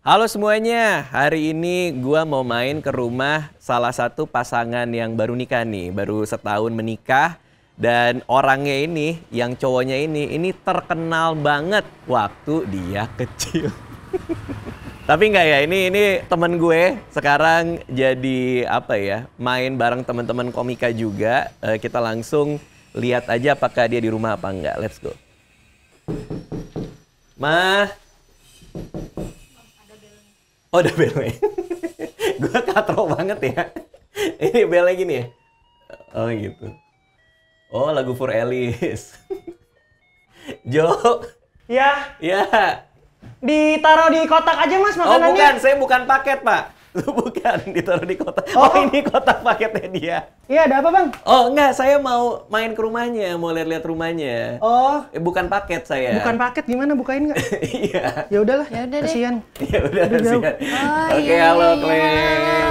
Halo semuanya, hari ini gue mau main ke rumah salah satu pasangan yang baru nikah nih, baru setahun menikah. Dan orangnya ini, yang cowoknya ini, ini terkenal banget waktu dia kecil. Tapi enggak ya, ini ini temen gue sekarang jadi apa ya, main bareng teman-teman komika juga. Uh, kita langsung lihat aja apakah dia di rumah apa enggak. Let's go. Ma. Oh, udah belnya. gue katro banget ya. Ini belnya gini ya. Oh, gitu. Oh, lagu for Alice. Jo. Ya. Ya. Ditaruh di kotak aja, Mas, oh, makanannya. Oh, bukan. Saya bukan paket, Pak. Bukan, ditaruh di kota Oh, oh ini kotak paketnya dia. Iya, ada apa bang? Oh enggak, saya mau main ke rumahnya, mau lihat-lihat rumahnya. Oh. Eh, bukan paket saya. Bukan paket, gimana bukain nggak? iya. ya udahlah, ya udah kasihan. Ya udah kasihan. Oh, Oke, okay, iya, halo iya. iya.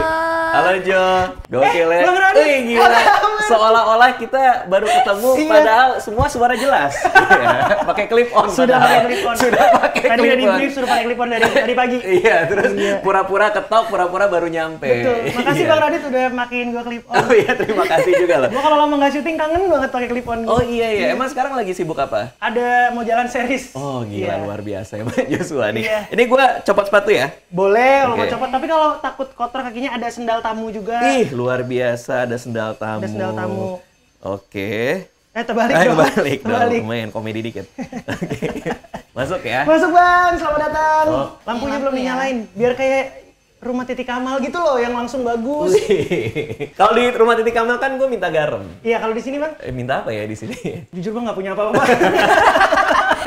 Halo Jo. Eh, Gokil eh, ya. Eh, gila seolah-olah kita baru ketemu iya. padahal semua suara jelas. Iya. Pakai clip on. Sudah pakai clip on. Sudah pakai clip on. Tadi udah brief suruh pakai clip on dari tadi pagi. Iya, terus iya. pura-pura iya. ketok, pura-pura baru nyampe. Betul. Makasih iya. Bang Radit udah makin gua clip on. Oh iya, terima kasih juga loh. gua kalau lama nggak syuting kangen banget pakai clip on. Oh iya iya. iya. Emang sekarang lagi sibuk apa? Ada mau jalan series. Oh gila iya. luar biasa ya Joshua nih. Iya. Ini gua copot sepatu ya? Boleh, okay. mau copot. Tapi kalau takut kotor kakinya ada sendal tamu juga. Ih luar biasa ada sendal tamu. Ada sendal tamu tamu. Oke. Okay. Eh terbalik eh, dong. Terbalik, terbalik. Main komedi dikit. Oke. Masuk ya. Masuk Bang, selamat datang. Oh. Lampunya belum ya. dinyalain. Biar kayak rumah titik kamal gitu loh yang langsung bagus. kalau di rumah titik kamal kan gue minta garam. Iya kalau di sini bang? Eh, minta apa ya di sini? Jujur bang nggak punya apa-apa.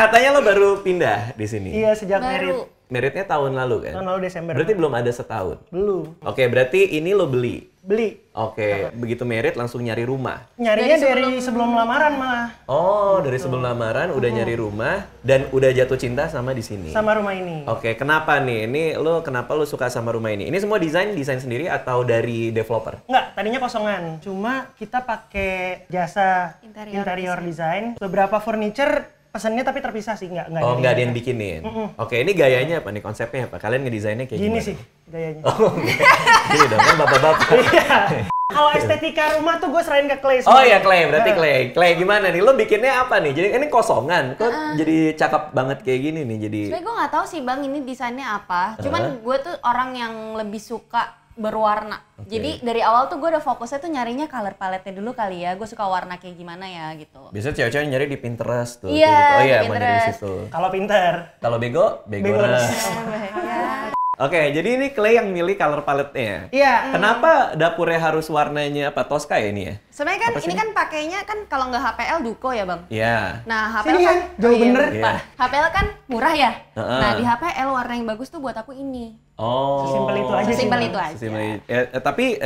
Katanya lo baru pindah di sini. Iya sejak merit. Meritnya tahun lalu kan? Tahun lalu Desember. Berarti belum ada setahun. Belum. Oke berarti ini lo beli beli. Oke, okay. begitu merit langsung nyari rumah. Nyarinya dari sebelum, sebelum lamaran malah. Oh, dari gitu. sebelum lamaran udah hmm. nyari rumah dan udah jatuh cinta sama di sini. Sama rumah ini. Oke, okay. kenapa nih? Ini lo kenapa lo suka sama rumah ini? Ini semua desain desain sendiri atau dari developer? Enggak, tadinya kosongan. Cuma kita pakai jasa interior, interior design. Beberapa furniture pesannya tapi terpisah sih, nggak nggak. Oh, nggak ada yang bikinin. Mm -mm. Oke, okay, ini gayanya apa nih konsepnya apa? Kalian ngedesainnya kayak gini gimana? sih gayanya. Oh, okay. Beda kan bapak-bapak. Iya. Kalau estetika rumah tuh gue serahin ke clay. Semua. Oh iya clay, berarti clay. Clay gimana nih? Lo bikinnya apa nih? Jadi ini kosongan, kok uh, jadi cakep banget kayak gini nih. Jadi. Sebenernya gue nggak tahu sih bang ini desainnya apa. Cuman uh. gue tuh orang yang lebih suka berwarna. Okay. Jadi dari awal tuh gue udah fokusnya tuh nyarinya color palette dulu kali ya. Gue suka warna kayak gimana ya gitu. Biasanya cewek-cewek nyari di Pinterest tuh. Iya, yeah, gitu. Oh iya, di situ. Kalau pinter. Kalau bego, bego. bego. Iya. Oke, jadi ini Clay yang milih color palette-nya. Iya. Kenapa mm. dapurnya harus warnanya apa Tosca ya ini ya? Sebenarnya kan ini kan pakainya kan kalau nggak HPL Duko ya bang. Iya. Nah HPL ya, kan ya, jauh iya, bener iya. pak. HPL kan murah ya. Uh-uh. Nah di HPL warna yang bagus tuh buat aku ini. Oh. Sesimpel itu aja. Sesimpel itu aja. Sesimpel, eh, eh, ya, tapi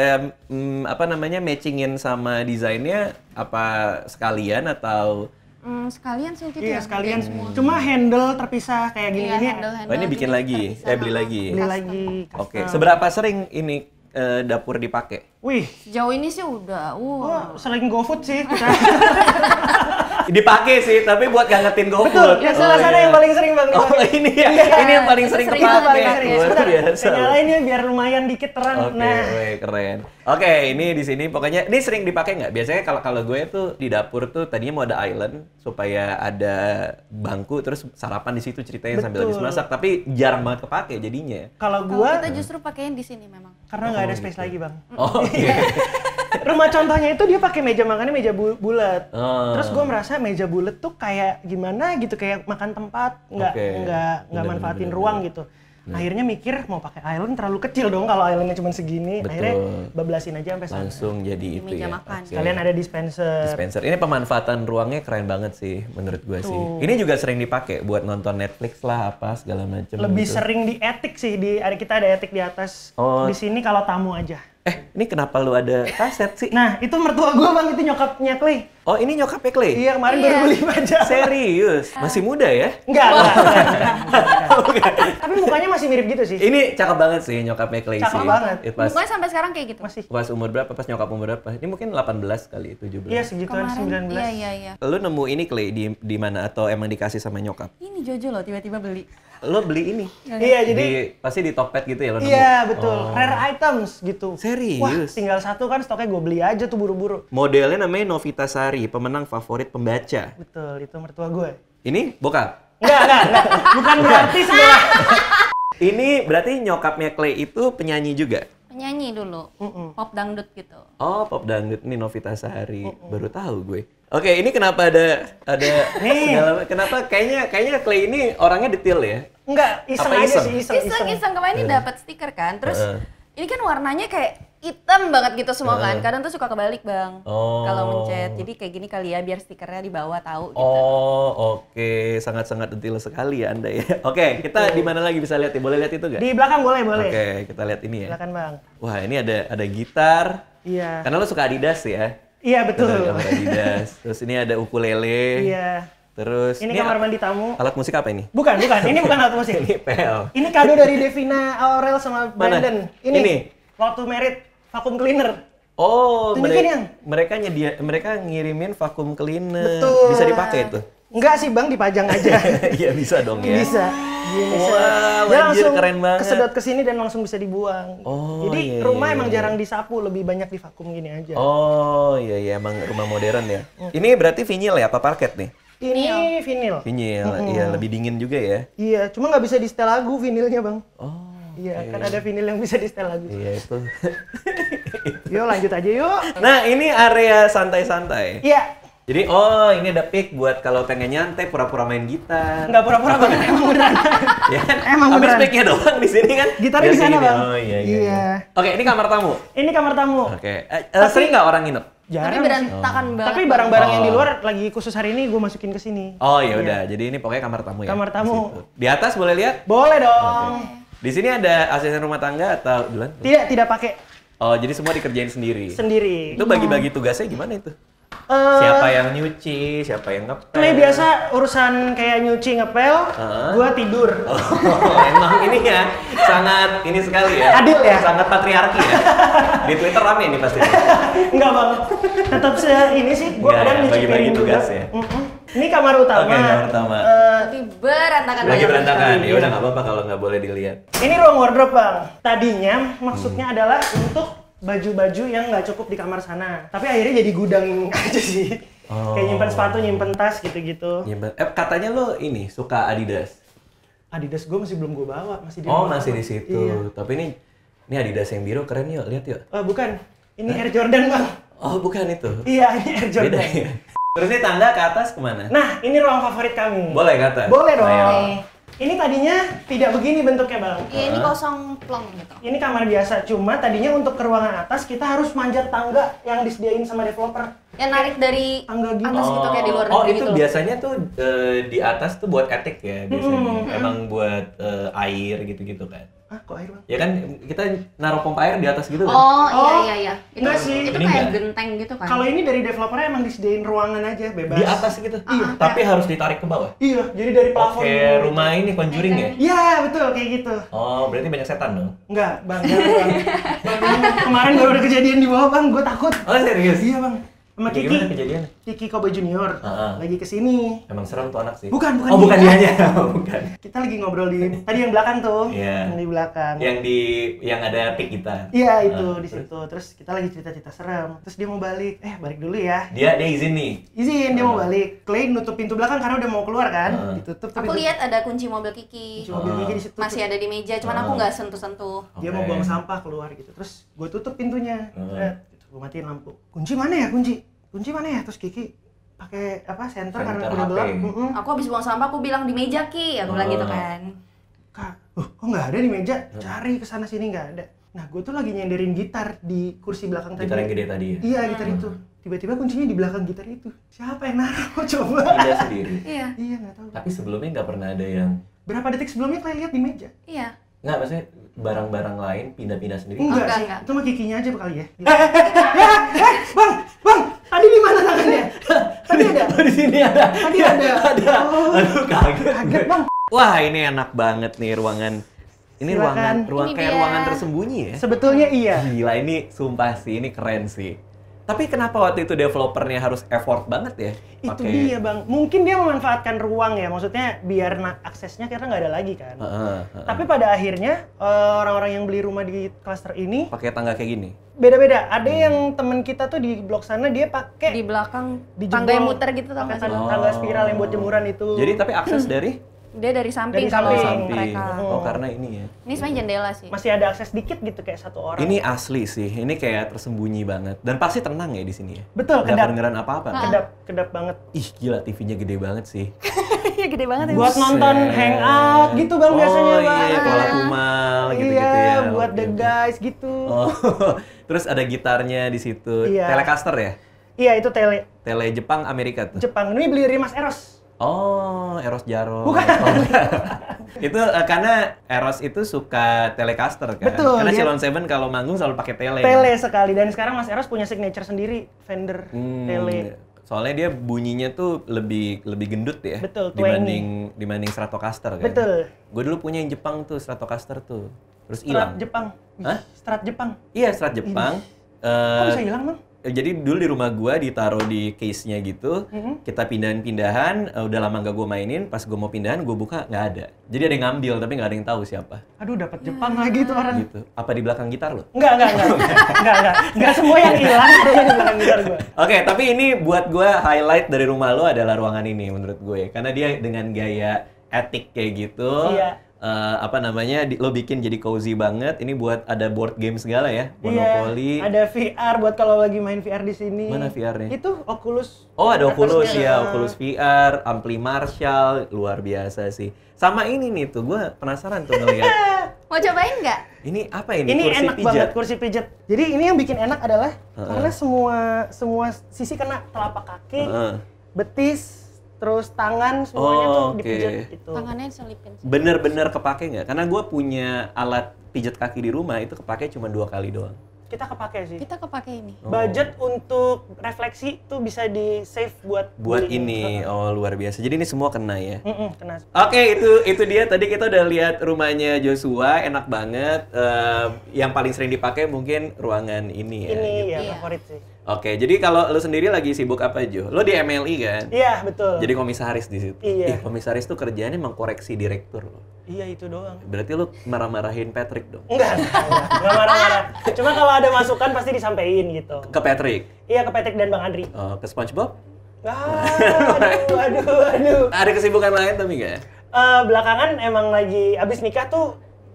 um, apa namanya matchingin sama desainnya apa sekalian atau Mm, sekalian sih gitu iya, ya. sekalian semua. Cuma handle terpisah kayak gini iya, ini. Ya. Handle, handle, oh, ini bikin lagi, saya eh, beli lagi. Beli lagi. Oke, okay. seberapa sering ini uh, dapur dipakai? Wih, jauh ini sih udah. Wow. Uh. Oh, sering GoFood sih kita. dipakai sih, tapi buat ngangetin gue Betul, ya salah oh, sana iya. yang paling sering banget. Oh ini ya, iya. ini yang paling sering kepake. Itu paling sering. Sebentar, nyalain ya biar lumayan dikit terang. Oke, okay, nah. keren. Oke, okay, ini di sini pokoknya ini sering dipakai nggak? Biasanya kalau kalau gue tuh di dapur tuh tadinya mau ada island supaya ada bangku terus sarapan di situ ceritanya Betul. sambil habis masak, tapi jarang banget kepake jadinya. Kalau gue kita justru pakaiin di sini memang. Karena nggak oh, ada space gitu. lagi bang. Oh, okay. rumah contohnya itu dia pakai meja makannya meja bu bulat. Uh. Terus gue merasa meja bulat tuh kayak gimana gitu kayak makan tempat nggak okay. nggak nggak manfaatin bener, ruang gitu. Nah. Akhirnya mikir mau pakai island terlalu kecil dong kalau islandnya cuma segini. Betul. Akhirnya bablasin aja sampai langsung sana. jadi itu Meja ya. Makan. Okay. Kalian ada dispenser. Dispenser. Ini pemanfaatan ruangnya keren banget sih menurut gue sih. Ini juga sering dipakai buat nonton Netflix lah apa segala macam. Lebih gitu. sering di etik sih di ada kita ada etik di atas. Oh. Di sini kalau tamu aja eh ini kenapa lu ada kaset sih? Nah itu mertua gue bang, itu nyokapnya Clay. Oh ini nyokapnya Clay? Iya kemarin iya. baru beli aja. Serius? Ah. Masih muda ya? Enggak, Tapi mukanya masih mirip gitu sih. Ini cakep banget sih nyokapnya Clay cakep sih. Cakep banget. pas, mukanya sampai sekarang kayak gitu? Masih. Pas umur berapa? Pas nyokap umur berapa? Ini mungkin 18 kali 17. Iya segituan kemarin, 19. Iya, iya, iya. Lu nemu ini Clay di, di mana? Atau emang dikasih sama nyokap? Ini Jojo loh tiba-tiba beli lo beli ini. Iya, iya. iya, jadi di, pasti di Tokped gitu ya lo nemu. Iya, betul. Oh. Rare items gitu. Serius. Wah, tinggal satu kan stoknya gue beli aja tuh buru-buru. Modelnya namanya Novita Sari, pemenang favorit pembaca. Betul, itu mertua gue. Ini bokap? Enggak, enggak, enggak. Bukan berarti semua ini berarti nyokapnya Clay itu penyanyi juga? Penyanyi dulu, mm -mm. pop dangdut gitu. Oh, pop dangdut. Nih Novita Sari, mm -mm. baru tahu gue. Oke, ini kenapa ada ada hey. Eh. kenapa kayaknya kayaknya Clay ini orangnya detail ya? Enggak, iseng, Apa iseng? sih iseng. Iseng iseng, iseng. kemarin ini eh. dapat stiker kan, terus uh. ini kan warnanya kayak hitam banget gitu semua uh. kan. Kadang tuh suka kebalik, Bang. Oh. Kalau mencet. Jadi kayak gini kali ya biar stikernya di bawah tahu gitu. Oh, oke. Okay. Sangat-sangat detail sekali ya Anda ya. Oke, okay, kita di mana lagi bisa lihat ya? Boleh lihat itu nggak? Di belakang boleh, boleh. Oke, okay, kita lihat ini ya. Silakan, Bang. Wah, ini ada ada gitar. Iya. Karena lo suka Adidas ya? Iya betul. Ada Adidas. Terus ini ada ukulele. Iya. Terus ini, ini kamar mandi tamu. Alat musik apa ini? Bukan, bukan. Ini bukan alat musik. ini PL. Ini kado dari Devina Aurel sama Brandon. Ini. ini. Waktu merit vakum cleaner. Oh, mungkin mereka, yang. mereka nyedia, mereka ngirimin vakum cleaner. Betul. Bisa dipakai itu? Enggak sih bang, dipajang aja. Iya bisa dong ya. Bisa. Iya bisa. Wow, Dia langsung keren banget. kesedot ke sini dan langsung bisa dibuang. Oh, Jadi iya, iya rumah iya, emang iya. jarang disapu, lebih banyak divakum gini aja. Oh iya iya, emang rumah modern ya. Mm. Ini berarti vinil ya, apa parket nih? Ini vinil. Vinil, iya mm -hmm. lebih dingin juga ya. Iya, cuma nggak bisa di setel lagu vinilnya bang. Oh. Iya, yeah. kan ada vinil yang bisa di setel lagu. Iya, yeah, itu. yuk lanjut aja yuk. Nah, ini area santai-santai. Iya. Yeah. Jadi, oh ini ada pick buat kalau pengen nyantai pura-pura main gitar. Enggak pura-pura banget, emang beneran. ya kan? Emang Habis beneran. picknya doang di sini kan. Gitarnya di sana, Bang. Oh iya, iya. iya. iya. Oke, okay, ini kamar tamu. Ini kamar tamu. Oke. Okay. Uh, eh, eh, sering nggak orang nginep? Jarang. Tapi berantakan Tapi barang-barang oh. yang di oh. luar lagi khusus hari ini gue masukin ke sini. Oh ya iya udah. Jadi ini pokoknya kamar tamu ya. Kamar tamu. Di, di atas boleh lihat? Boleh dong. Okay. Di sini ada asisten rumah tangga atau Dulan? Tidak, tidak pakai. Oh, jadi semua dikerjain sendiri. Sendiri. Itu bagi-bagi hmm. tugasnya gimana itu? Uh, siapa yang nyuci, siapa yang ngepel. Ini biasa urusan kayak nyuci ngepel, uh. gua tidur. Oh, emang ini ya sangat ini sekali ya. Adil ya. Sangat patriarki ya. Di Twitter rame ini pasti. Enggak bang, tetap ini sih. Gua kadang ya, nyuci bagi-bagi tugas ya. Mm hmm ini kamar utama. Oke, okay, kamar utama. Uh, eh, tiba berantakan. Lagi berantakan. Ya udah nggak apa-apa kalau nggak boleh dilihat. Ini ruang wardrobe, Bang. Tadinya maksudnya hmm. adalah untuk baju-baju yang nggak cukup di kamar sana. Tapi akhirnya jadi gudang aja sih. Oh. Kayak nyimpen sepatu, nyimpen tas gitu-gitu. Nyimpen. Eh, katanya lo ini suka Adidas. Adidas gue masih belum gue bawa, masih di Oh, masih di situ. Iya. Tapi ini ini Adidas yang biru keren yuk, lihat yuk. Oh, bukan. Ini Hah? Air Jordan, Bang. Oh, bukan itu. Iya, ini Air Jordan. Beda, ya? Terus ini tangga ke atas kemana? Nah, ini ruang favorit kamu. Boleh ke atas? Boleh dong. Ayo. Ini tadinya tidak begini bentuknya bang. Iya, ini kosong plong gitu. Ini kamar biasa, cuma tadinya untuk ke ruangan atas kita harus manjat tangga yang disediain sama developer. Yang narik dari tangga gitu. atas gitu kayak di luar Oh, itu gitu biasanya tuh uh, di atas tuh buat etik ya biasanya. Hmm. Emang buat uh, air gitu-gitu kan ah kok air bang? Ya kan kita naruh pompa air di atas gitu kan? Oh, iya oh, iya iya. Itu, sih. Itu ini kayak genteng gitu kan? Kalau ini dari developernya emang disediain ruangan aja bebas. Di atas gitu. Uh-huh. Tapi ya. harus ditarik ke bawah. Iya. Jadi dari plafon. Oke, okay, rumah ini conjuring ya? Iya, iya. iya betul kayak gitu. Oh, berarti banyak setan dong? Enggak bang. Enggak, bang. bang, bang. Kemarin baru ada kejadian di bawah bang, gue takut. Oh serius? Iya bang sama Kiki. Gimana kejadiannya? Kiki Kobe Junior uh-huh. lagi kesini. Emang serem tuh anak sih. Bukan, bukan. Oh, bukan dia aja. Oh, bukan. Kita lagi ngobrol di tadi yang belakang tuh. Iya. Yeah. Yang di belakang. Yang di yang ada pik kita. Iya, yeah, itu uh, di situ. Terus? terus kita lagi cerita-cerita serem. Terus dia mau balik. Eh, balik dulu ya. Dia dia izin nih. Izin, dia mau balik. Clay nutup pintu belakang karena udah mau keluar kan. Uh. Ditutup. Aku lihat ada kunci mobil Kiki. Kunci mobil uh. Kiki di situ. Masih ada di meja, cuman uh. aku nggak sentuh-sentuh. Okay. Dia mau buang sampah keluar gitu. Terus gue tutup pintunya. Uh. -huh gue matiin lampu kunci mana ya kunci kunci mana ya terus Kiki pakai apa senter, karena udah gelap mm hmm aku habis buang sampah aku bilang di meja Ki aku bilang gitu ah. kan kak uh, kok nggak ada di meja cari kesana sini nggak ada nah gue tuh lagi nyenderin gitar di kursi belakang gitar tadi gitar yang gede tadi ya iya hmm. itu tiba-tiba kuncinya di belakang gitar itu siapa yang naruh coba dia sendiri iya iya nggak tahu tapi sebelumnya nggak pernah ada yang berapa detik sebelumnya kalian lihat di meja iya Nggak, maksudnya barang-barang lain pindah-pindah sendiri? Enggak, enggak, enggak. Cuma kikinya aja kali ya. Eh, eh, eh, eh, bang, bang, tadi di mana tangannya? Tadi ada. Di sini ada. Tadi ada. Ada. Oh. Aduh, kaget. Kaget, Bang. Wah, ini enak banget nih ruangan ini Silakan. ruangan ruang ini kayak dia. ruangan tersembunyi ya? Sebetulnya iya. Gila ini sumpah sih, ini keren sih. Tapi kenapa waktu itu developernya harus effort banget ya? Itu okay. dia bang. Mungkin dia memanfaatkan ruang ya, maksudnya biar aksesnya karena nggak ada lagi kan. Uh, uh, uh, Tapi pada akhirnya eh, orang-orang yang beli rumah di cluster ini pakai tangga kayak gini. Beda-beda. Ada hmm. yang temen kita tuh di blok sana dia pakai di belakang di tangga yang muter gitu tangga, tangga, oh. tangga spiral yang buat jemuran itu. Jadi tapi akses dari dia dari samping dari kalau samping. mereka. Oh. oh, karena ini ya. Ini sebenarnya jendela sih. Masih ada akses dikit gitu kayak satu orang. Ini asli sih. Ini kayak tersembunyi banget dan pasti tenang ya di sini ya. Betul, Gak kedap. kedengeran apa-apa. Kedap, kedap banget. Ih, gila TV-nya gede banget sih. Iya gede banget ya. Buat nonton hangout gitu bang oh, biasanya iya, bang. Iya, kolak kumal gitu-gitu iya, ya. buat okay. the guys gitu. Oh. Terus ada gitarnya di situ. Iya. Telecaster ya? Iya, itu tele. Tele Jepang Amerika tuh. Jepang. Ini beli dari Mas Eros. Oh, Eros Jaro. Bukan. Oh. Iya. itu uh, karena Eros itu suka Telecaster kan. Betul. Karena dia... Silon Seven kalau manggung selalu pakai tele. Tele sekali dan sekarang Mas Eros punya signature sendiri fender hmm, tele. Soalnya dia bunyinya tuh lebih lebih gendut ya. Betul. Dibanding 20. dibanding Stratocaster kan. Betul. Gue dulu punya yang Jepang tuh Stratocaster tuh. Terus hilang. Strat Jepang. Hah? Strat Jepang. Iya, Strat Jepang. Ini. Uh, Kok bisa eh, hilang, Bang? Eh, jadi dulu di rumah gue ditaruh di case nya gitu mm-hmm. kita pindahan-pindahan eh, udah lama gak gue mainin pas gue mau pindahan gue buka nggak ada jadi ada yang ngambil tapi nggak ada yang tahu siapa aduh dapat iya. Jepang lagi tuh orang gitu apa di belakang gitar lo nggak nggak nggak nggak nggak Enggak semua yang hilang ada di belakang gitar gue oke okay, tapi ini buat gue highlight dari rumah lo adalah ruangan ini menurut gue ya. karena dia dengan gaya etik kayak gitu iya uh, apa namanya di, lo bikin jadi cozy banget ini buat ada board game segala ya monopoli iya, ada VR buat kalau lagi main VR di sini mana VR-nya itu Oculus oh ada Oculus ya Oculus iya, VR ampli Marshall luar biasa sih sama ini nih tuh gue penasaran tuh ngeliat mau cobain nggak ini apa ini ini kursi enak pijat. banget kursi pijat jadi ini yang bikin enak adalah uh -uh. karena semua semua sisi kena telapak kaki uh -uh. betis terus tangan semuanya oh, tuh okay. dipijat gitu. Tangannya selipin. Bener-bener kepake nggak? Karena gue punya alat pijat kaki di rumah itu kepake cuma dua kali doang kita kepake sih. Kita kepake ini. Oh. Budget untuk refleksi tuh bisa di save buat buat ini. ini. Oh, luar biasa. Jadi ini semua kena ya. Mm -mm, kena. Oke, okay, itu itu dia tadi kita udah lihat rumahnya Joshua, enak banget. Uh, yang paling sering dipakai mungkin ruangan ini ya. Ini gitu. ya favorit sih. Oke, jadi kalau lo sendiri lagi sibuk apa Jo? Lo di MLI kan? Iya, betul. Jadi komisaris di situ. Iya. Ih, komisaris tuh kerjanya koreksi direktur Iya itu doang. Berarti lu marah-marahin Patrick dong? Enggak, enggak marah-marah. Cuma kalau ada masukan pasti disampaikan gitu. Ke Patrick? Iya ke Patrick dan Bang Andri. Oh, ke SpongeBob? Ah, aduh, aduh, aduh. Ada kesibukan lain tapi enggak ya? Uh, belakangan emang lagi abis nikah tuh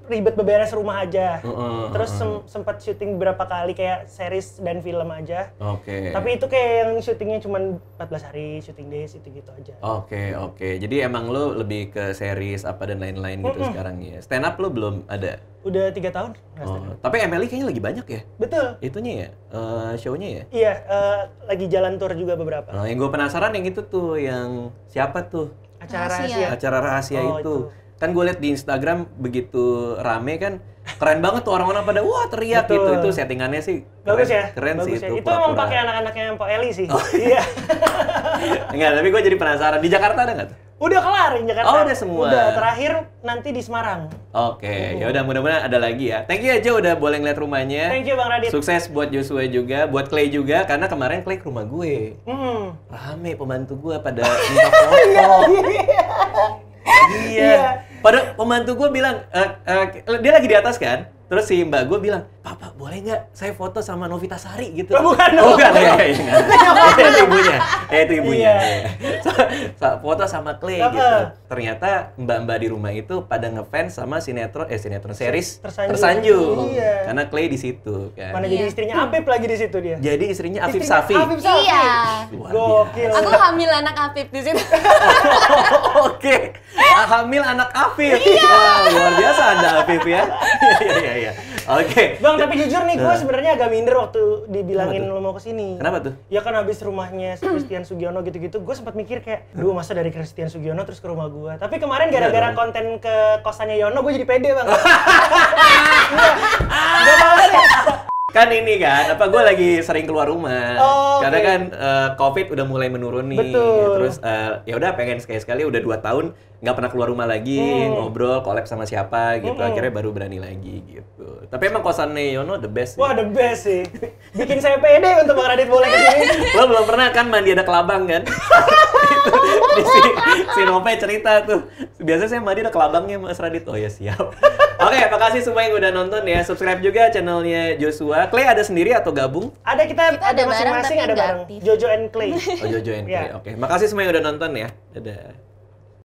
ribet beberes rumah aja. Uh, uh, Terus sem sempat syuting beberapa kali kayak series dan film aja. Oke. Okay. Tapi itu kayak yang syutingnya cuma 14 hari, syuting days itu gitu aja. Oke, okay, oke. Okay. Jadi emang lu lebih ke series apa dan lain-lain gitu mm -mm. sekarang ya. Stand up lu belum ada? Udah tiga tahun. Oh, tapi Emily kayaknya lagi banyak ya? Betul. Itunya ya? Uh, show-nya ya? Iya, uh, lagi jalan tour juga beberapa. Nah, yang gue penasaran yang itu tuh, yang siapa tuh? Acara rahasia. rahasia. Acara rahasia oh, itu. itu kan gue liat di Instagram begitu rame kan keren banget tuh orang-orang pada wah teriak gitu. Betul. gitu itu settingannya sih bagus ya keren bagus sih ya. itu itu emang pakai anak-anaknya yang Eli sih oh. iya enggak tapi gue jadi penasaran di Jakarta ada nggak tuh udah kelar di Jakarta oh udah semua udah terakhir nanti di Semarang oke okay. Oh. ya udah mudah-mudahan ada lagi ya thank you aja ya, udah boleh ngeliat rumahnya thank you bang Radit sukses buat Joshua juga buat Clay juga karena kemarin Clay ke rumah gue hmm. rame pembantu gue pada minta foto iya, iya. iya. Pada pembantu gue bilang, e, e, dia lagi di atas kan? Terus si mbak gue bilang, Papa boleh nggak saya foto sama Novita Sari gitu? Oh, bukan, oh, bukan. Ya, ya, ya, itu ibunya, ya, itu ibunya. Iya. foto sama Clay gitu. Ternyata mbak-mbak di rumah itu pada ngefans sama sinetron, eh sinetron series Tersanjung. Tersanjung. Iya. Karena Clay di situ kan. Mana jadi iya. istrinya Apip lagi di situ dia. Jadi istrinya Afif Safi. Afif Safi. Iya. Gokil. Aku hamil anak Afif di situ. Oke. Hamil anak Afif. Iya. Wah, Beb ya. Iya iya iya. Oke. Bang, tapi jujur nih gue nah. sebenarnya agak minder waktu dibilangin lo mau ke sini. Kenapa tuh? Ya kan habis rumahnya Christian Sugiono gitu-gitu, gue sempat mikir kayak, dua masa dari Christian Sugiono terus ke rumah gue." Tapi kemarin iya gara-gara konten ke kosannya Yono, gue jadi pede, Bang. Iya. mau sih kan ini kan apa gue lagi sering keluar rumah oh, karena kan uh, covid udah mulai menurun nih Betul. terus uh, ya udah pengen sekali sekali udah dua tahun nggak pernah keluar rumah lagi hmm. ngobrol collab sama siapa gitu hmm. akhirnya baru berani lagi gitu tapi emang kosannya Yono the best wah the best sih bikin saya pede untuk Bang Radit boleh kesini lo belum pernah kan mandi ada kelabang kan di si, si Nope cerita tuh biasanya saya mandi ada kelabangnya Mas Radit oh ya siap Oke, okay, makasih semua yang udah nonton ya. Subscribe juga channelnya Joshua. Clay ada sendiri atau gabung? Ada kita, kita ada masing-masing ada bareng. Jojo and Clay. Oh, Jojo and ya. Clay. Yeah. Oke. Okay. Makasih semua yang udah nonton ya. Dadah.